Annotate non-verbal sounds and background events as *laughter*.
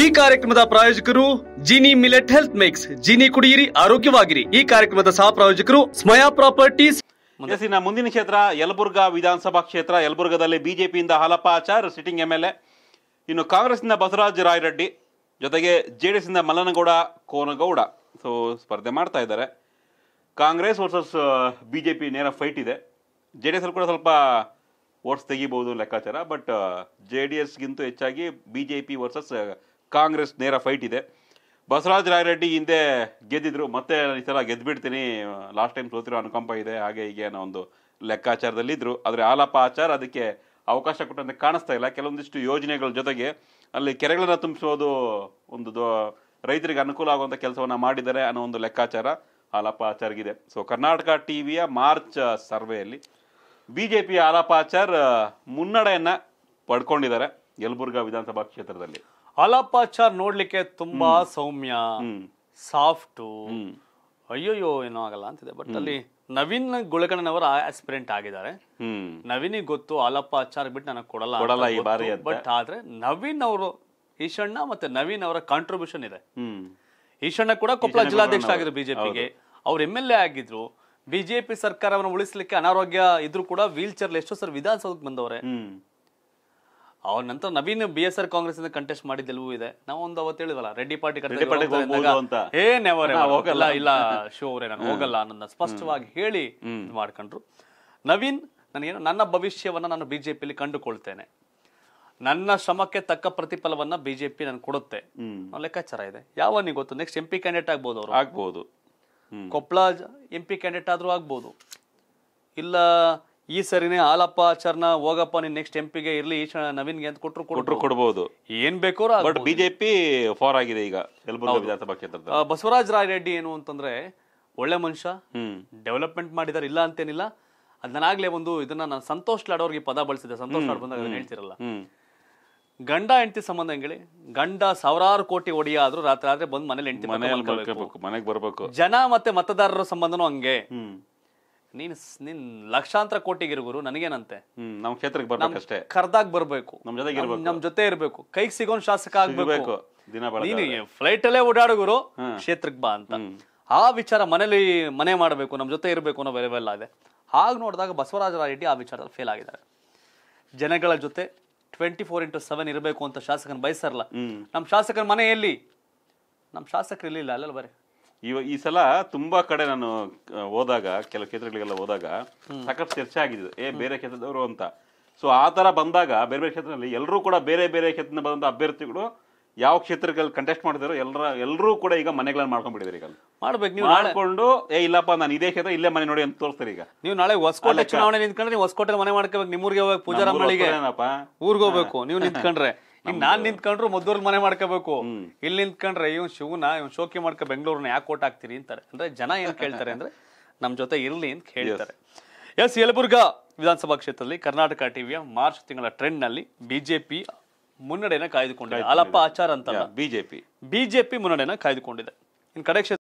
ಈ ಕಾರ್ಯಕ್ರಮದ ಪ್ರಾಯೋಜಕರು Jini millet health mix Jini ಕುಡಿಯಿರಿ ಆರೋಗ್ಯವಾಗಿರಿ ಈ ಕಾರ್ಯಕ್ರಮದ ಸಹ ಪ್ರಾಯೋಜಕರು ಸ್ಮಯಾ ಪ್ರಾಪರ್ಟೀಸ್ ಮುಂದಿನ ಮುಂದಿನ ಕ್ಷೇತ್ರ ಯಲಬುರ್ಗ ವಿಧಾನಸಭಾ ಕ್ಷೇತ್ರ ಯಲಬುರ್ಗದಲ್ಲಿ ಬಿಜೆಪಿಯಿಂದ Halappa Achar sitting M L A ಇನ್ನು ಕಾಂಗ್ರೆಸ್ನಿಂದ ಬಸವರಾಜ ರಾಯರೆಡ್ಡಿ ಜೊತೆಗೆ J D S Mallanagouda Konagouda so ಸ್ಪರ್ಧೆ ಮಾಡ್ತಾ ಇದ್ದಾರೆ ಕಾಂಗ್ರೆಸ್ ವರ್ಸಸ್ ಬಿಜೆಪಿ ನೇರ ಫೈಟ್ ಇದೆ ಜೆ ಡಿ ಎಸ್ ಅಲ್ಲಿ ಕೂಡ ಸ್ವಲ್ಪ ವೋಟ್ಸ್ ತೆಗಿಬಹುದು ಲೆಕ್ಕಾಚಾರ ಬಟ್ ಜೆ ಡಿ ಎಸ್ಗಿಂತೂ ಹೆಚ್ಚಾಗಿ ಬಿಜೆಪಿ ವರ್ಸಸ್ ಕಾಂಗ್ರೆಸ್ ನೇರ ಫೈಟ್ ಇದೆ ಬಸವರಾಜ ರಾಯರೆಡ್ಡಿ ಹಿಂದೆ ಗೆದ್ದಿದ್ರು ಮತ್ತೆ ಈ ಸಲ ಗೆದ್ದುಬಿಡ್ತೀನಿ ಲಾಸ್ಟ್ ಟೈಮ್ ಸೋತಿರೋ ಅನುಕಂಪ ಇದೆ ಹಾಗೆ ಹೀಗೆ ಅನ್ನೋ ಒಂದು ಲೆಕ್ಕಾಚಾರದಲ್ಲಿದ್ದರು ಆದರೆ ಆಲಾಪ ಆಚಾರ ಅದಕ್ಕೆ ಅವಕಾಶ ಕೊಟ್ಟಂತೆ ಕಾಣಿಸ್ತಾ ಇಲ್ಲ ಕೆಲವೊಂದಿಷ್ಟು ಯೋಜನೆಗಳ ಜೊತೆಗೆ ಅಲ್ಲಿ ಕೆರೆಗಳನ್ನು ತುಂಬಿಸೋದು ಒಂದು ರೈತರಿಗೆ ಅನುಕೂಲ ಆಗುವಂಥ ಕೆಲಸವನ್ನು ಮಾಡಿದ್ದಾರೆ ಅನ್ನೋ ಒಂದು ಲೆಕ್ಕಾಚಾರ ಆಲಾಪ ಆಚಾರಗಿದೆ ಸೊ ಕರ್ನಾಟಕ ಟಿ ವಿಯ ಮಾರ್ಚ್ ಸರ್ವೆಯಲ್ಲಿ B J P ಆಲಾಪ Achar ಮುನ್ನಡೆಯನ್ನು ಪಡ್ಕೊಂಡಿದ್ದಾರೆ Yelburga ವಿಧಾನಸಭಾ ಕ್ಷೇತ್ರದಲ್ಲಿ ಅಲಪಾಚಾರ್ ನೋಡ್ಲಿಕ್ಕೆ ತುಂಬಾ ಸೌಮ್ಯ ಸಾಫ್ಟು ಅಯ್ಯೋಯ್ಯೋ ಏನೋ ಆಗಲ್ಲ ಅಂತಿದೆ ಬಟ್ ಅಲ್ಲಿ ನವೀನ್ ಗುಳಗಣ್ಣನವರ ಆಸ್ಪಿರೆಂಟ್ ಆಗಿದ್ದಾರೆ ನವೀನಿಗೆ ಗೊತ್ತು ಅಲಪ್ಪ ಆಚಾರ ಬಿಟ್ಟು ನನಗೆ ಕೊಡಲ್ಲ ಕೊಡಲ್ಲ ಈ ಬಾರಿ ಬಟ್ ಆದ್ರೆ ನವೀನ್ ಅವರು ಈಶಣ್ಣ ಮತ್ತೆ ನವೀನ್ ಅವರ ಕಾಂಟ್ರಿಬ್ಯೂಷನ್ ಇದೆ ಈಶಣ್ಣ ಕೂಡ ಕೊಪ್ಪಳ ಜಿಲ್ಲಾಧ್ಯಕ್ಷ ಆಗಿದ್ರು ಬಿಜೆಪಿಗೆ ಅವ್ರು ಎಂ ಎಲ್ ಎ ಆಗಿದ್ರು ಬಿಜೆಪಿ ಸರ್ಕಾರವನ್ನು ಉಳಿಸ್ಲಿಕ್ಕೆ ಅನಾರೋಗ್ಯ ಇದ್ರು ಕೂಡ ವೀಲ್ ಚೇರ್ ಎಷ್ಟೋ ಸರ್ ವಿಧಾನಸೌಧಕ್ಕೆ ಬಂದವ್ರೆ ಅವ್ರ ನಂತರ Naveen B S R Congress ಇಂದ ಕಂಟೆಸ್ಟ್ ಮಾಡಿದ್ದೆಲ್ಲವೂ ಇದೆ ನಾವು ಒಂದು ಅವತ್ತು ಹೇಳಿದಲ್ಲ ರೆಡ್ಡಿ ಪಾರ್ಟಿ ಹೋಗಲ್ಲ ಇಲ್ಲ ಶೋ ಅವರೇ ನಾನು ಹೋಗಲ್ಲ ನನ್ನ ಸ್ಪಷ್ಟವಾಗಿ ಹೇಳಿ ಮಾಡ್ಕೊಂಡ್ರು ನವೀನ್ ನನಗೇನು ನನ್ನ ಭವಿಷ್ಯವನ್ನ ನಾನು ಬಿಜೆಪಿಲಿ ಕಂಡುಕೊಳ್ತೇನೆ ನನ್ನ ಶ್ರಮಕ್ಕೆ ತಕ್ಕ ಪ್ರತಿಫಲವನ್ನ ಬಿಜೆಪಿ ನಾನು ಕೊಡುತ್ತೆ ಲೆಕ್ಕಾಚಾರ ಇದೆ ಯಾವ ನೀವು ಗೊತ್ತು ನೆಕ್ಸ್ಟ್ ಎಂ ಪಿ ಕ್ಯಾಂಡಿಡೇಟ್ ಆಗ್ಬೋದು ಅವರು ಆಗ್ಬೋದು ಕೊಪ್ಪಳ ಎಂ ಪಿ ಕ್ಯಾಂಡಿಡೇಟ್ ಆದ್ರೂ ಆಗ್ಬೋದು ಇಲ್ಲ ಈ ಸರಿನೇ ಹಾಲಪ್ಪ ಆಚಾರ್ನ ಹೋಗಪ್ಪ ನೀನ್ ನೆಕ್ಸ್ಟ್ ಎಂಪಿಗೆ ಇರ್ಲಿ ನವೀನ್ ನವೀನ್ಗೆ ಅಂತ ಕೊಟ್ಟರು ಕೊಟ್ಟರು ಕೊಡ್ಬೋದು ಏನ್ ಬೇಕೋ ಬಟ್ ಬಿಜೆಪಿ ಫಾರ್ ಆಗಿದೆ ಈಗ ವಿಧಾನಸಭಾ ಬಸವರಾಜ ರಾಯ್ ರೆಡ್ಡಿ ಏನು ಅಂತಂದ್ರೆ ಒಳ್ಳೆ ಮನುಷ್ಯ ಡೆವಲಪ್ಮೆಂಟ್ ಮಾಡಿದಾರೆ ಇಲ್ಲ ಅಂತೇನಿಲ್ಲ ಅದನ್ನಾಗ್ಲೆ ಒಂದು ಇದನ್ನ ನಾನು ಸಂತೋಷ್ ಲಾಡೋರ್ಗೆ ಪದ ಬಳಸಿದೆ ಸಂತೋಷ್ ಲಾಡ್ ಬಂದಾಗ ಹೇಳ್ತಿರಲ್ಲ ಗಂಡ ಹೆಂಡತಿ ಸಂಬಂಧ ಹೇಳಿ ಗಂಡ ಸಾವಿರಾರು ಕೋಟಿ ಒಡಿಯಾದ್ರು ರಾತ್ರಿ ಆದ್ರೆ ಬಂದ್ ಮನೇಲಿ ಹೆಂಡತಿ ಮನೆಗೆ ಬರ್ಬೇಕು ಜನ ಮತ್ತೆ ಮತದಾರರ ಸಂಬಂಧನೂ ಹಂಗೆ ನೀನ್ ನಿನ್ ಲಕ್ಷಾಂತರ ಕೋಟಿಗಿರುಗುರು ಗುರು ನನಗೇನಂತೆ ನಮ್ ನಮ್ಮ ಕ್ಷೇತ್ರಕ್ಕೆ ಕರ್ದಾಗ ಬರ್ಬೇಕು ನಮ್ ಜೊತೆ ಇರ್ಬೇಕು ನಮ್ ಜೊತೆ ಇರ್ಬೇಕು ಕೈಗೆ ಸಿಗೋನ್ ಶಾಸಕ ಆಗ್ಬೇಕು ದಿನ ನೀನು ಫ್ಲೈಟ್ ಅಲ್ಲೇ ಓಡಾಡು ಕ್ಷೇತ್ರಕ್ ಕ್ಷೇತ್ರಕ್ಕೆ ಬಾ ಅಂತ ಆ ವಿಚಾರ ಮನೇಲಿ ಮನೆ ಮಾಡಬೇಕು ನಮ್ ಜೊತೆ ಇರಬೇಕು ಅನ್ನೋ ಬೆಲೆವೆಲ್ಲ ಇದೆ ಹಾಗೆ ನೋಡಿದಾಗ ಬಸವರಾಜ ರೆಡ್ಡಿ ಆ ವಿಚಾರದಲ್ಲಿ ಫೇಲ್ ಆಗಿದ್ದಾರೆ ಜನಗಳ ಜೊತೆ ಟ್ವೆಂಟಿ ಫೋರ್ ಇಂಟು ಸೆವೆನ್ ಇರಬೇಕು ಅಂತ ಶಾಸಕನ ಬಯಸರಲ್ಲ ನಮ್ಮ ಶಾಸಕರ ಮನೆಯಲ್ಲಿ ನಮ್ಮ ಶಾಸಕರು ಇರಲಿಲ್ಲ ಅಲ್ಲೆಲ್ಲ ಬರೀ ಇವ ಈ ಸಲ ತುಂಬಾ ಕಡೆ ನಾನು ಹೋದಾಗ ಕೆಲವು ಕ್ಷೇತ್ರಗಳಿಗೆಲ್ಲ ಹೋದಾಗ ಸಾಕಷ್ಟು ಚರ್ಚೆ ಆಗಿದೆ ಏ ಬೇರೆ ಕ್ಷೇತ್ರದವರು ಅಂತ ಸೊ ಆ ಬಂದಾಗ ಬೇರೆ ಬೇರೆ ಕ್ಷೇತ್ರದಲ್ಲಿ ಎಲ್ಲರೂ ಕೂಡ ಬೇರೆ ಬೇರೆ ಕ್ಷೇತ್ರದಿಂದ ಬಂದಂಥ ಅಭ್ಯರ್ಥಿಗಳು ಯಾವ ಕ್ಷೇತ್ರಗಳಲ್ಲಿ ಕಂಟೆಸ್ಟ್ ಮಾಡಿದಾರೋ ಎಲ್ಲರ ಎಲ್ಲರೂ ಕೂಡ ಈಗ ಮನೆಗಳನ್ನ ಮಾಡ್ಕೊಂಡ್ಬಿಟ್ಟಿದ್ರೆ ಈಗ ಮಾಡ್ಬೇಕು ನೀವು ಮಾಡ್ಕೊಂಡು ಏ ಇಲ್ಲಪ್ಪ ನಾನು ಇದೇ ಕ್ಷೇತ್ರ ಇಲ್ಲೇ ಮನೆ ನೋಡಿ ಅಂತ ತೋರಿಸ್ತಾರೆ ಈಗ ನೀವು ನಾಳೆ ಹೊಸಕೋಟೆ ಚುನಾವಣೆ ನಿಂತ್ಕೊಂಡ್ರೆ ನೀವು ಹೊಸಕೋಟೆ ಮನೆ ಮಾಡ್ಕೋಬೇಕು ನಿಮ್ಮೂರಿಗೆ ಹೋಗ್ಬೇಕು ಏನಪ್ಪಾ ಊರಿಗೆ ಹೋಗ್ಬೇಕು ನೀವು *laughs* ನಿಂತ್ಕೊಂಡ್ರೆ ಈಗ ನಾನ್ ನಿಂತ್ಕೊಂಡ್ರು ಮದ್ದೂರ್ ಮನೆ ಮಾಡ್ಕೋಬೇಕು ಇಲ್ಲಿ ನಿಂತ್ಕೊಂಡ್ರೆ ಇವ್ ಶಿವನ ಇವ್ ಶೋಕಿ ಮಾಡ್ಕೊ ಬೆಂಗಳೂರ್ನ ಯಾಕೆ ಓಟ್ ಹಾಕ್ತೀರಿ ಅಂತಾರೆ ಅಂದ್ರೆ ಜನ ಏನ್ ಕೇಳ್ತಾರೆ ಅಂದ್ರೆ ನಮ್ ಜೊತೆ ಇರ್ಲಿ ಅಂತ ಕೇಳ್ತಾರೆ ಎಸ್ ಯಲಬುರ್ಗ ವಿಧಾನಸಭಾ ಕ್ಷೇತ್ರದಲ್ಲಿ ಕರ್ನಾಟಕ ಟಿವಿಯ ಮಾರ್ಚ್ ತಿಂಗಳ ಟ್ರೆಂಡ್ ನಲ್ಲಿ ಬಿಜೆಪಿ ಮುನ್ನಡೆಯನ್ನ ಕಾಯ್ದುಕೊಂಡಿದೆ ಅಲಪ್ಪ ಆಚಾರ ಅಂತ ಬಿಜೆಪಿ ಬಿಜೆಪಿ ಮುನ್ನಡೆಯನ್ನ ಕಾಯ್ದುಕೊಂಡಿದೆ ಇನ್ ಕಡೆ ಕ್ಷೇತ್ರ